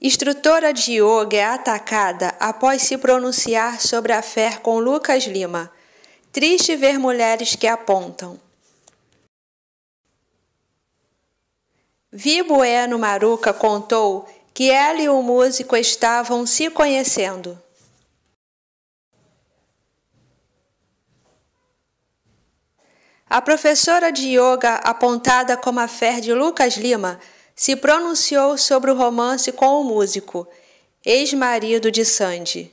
Instrutora de yoga é atacada após se pronunciar sobre a fé com Lucas Lima. Triste ver mulheres que apontam. Vi Maruca contou que ela e o músico estavam se conhecendo. A professora de yoga apontada como a fé de Lucas Lima se pronunciou sobre o romance com o músico, ex-marido de Sandy.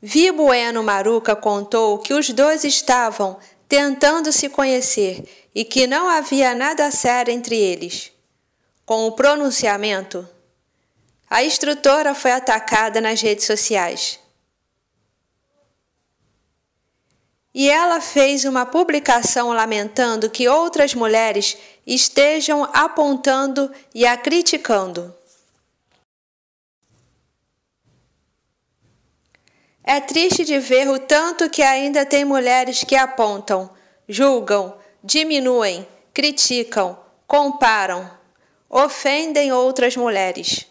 Vi Bueno Maruca contou que os dois estavam tentando se conhecer e que não havia nada sério entre eles. Com o pronunciamento, a instrutora foi atacada nas redes sociais. e ela fez uma publicação lamentando que outras mulheres estejam apontando e a criticando. É triste de ver o tanto que ainda tem mulheres que apontam, julgam, diminuem, criticam, comparam, ofendem outras mulheres.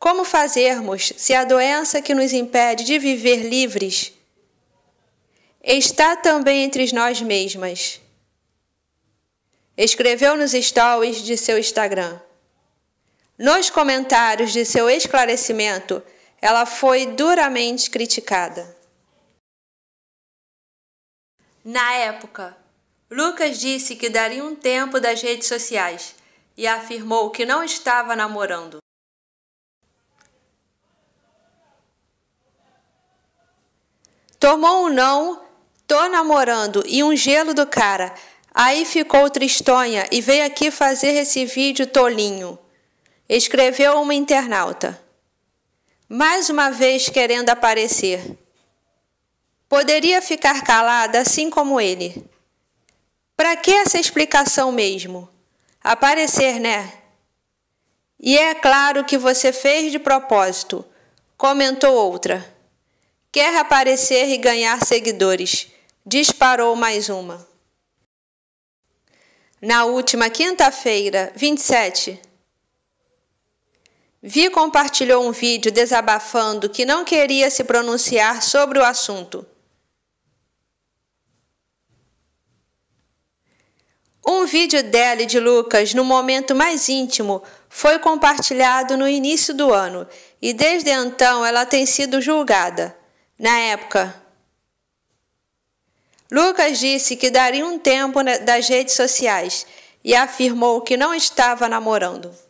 Como fazermos se a doença que nos impede de viver livres está também entre nós mesmas? Escreveu nos stories de seu Instagram. Nos comentários de seu esclarecimento, ela foi duramente criticada. Na época, Lucas disse que daria um tempo das redes sociais e afirmou que não estava namorando. Tomou um não, tô namorando e um gelo do cara. Aí ficou tristonha e veio aqui fazer esse vídeo tolinho. Escreveu uma internauta. Mais uma vez querendo aparecer. Poderia ficar calada assim como ele. Para que essa explicação mesmo? Aparecer, né? E é claro que você fez de propósito, comentou outra. Quer aparecer e ganhar seguidores. Disparou mais uma. Na última quinta-feira, 27, Vi compartilhou um vídeo desabafando que não queria se pronunciar sobre o assunto. Um vídeo dela e de Lucas no momento mais íntimo foi compartilhado no início do ano e desde então ela tem sido julgada na época. Lucas disse que daria um tempo das redes sociais e afirmou que não estava namorando.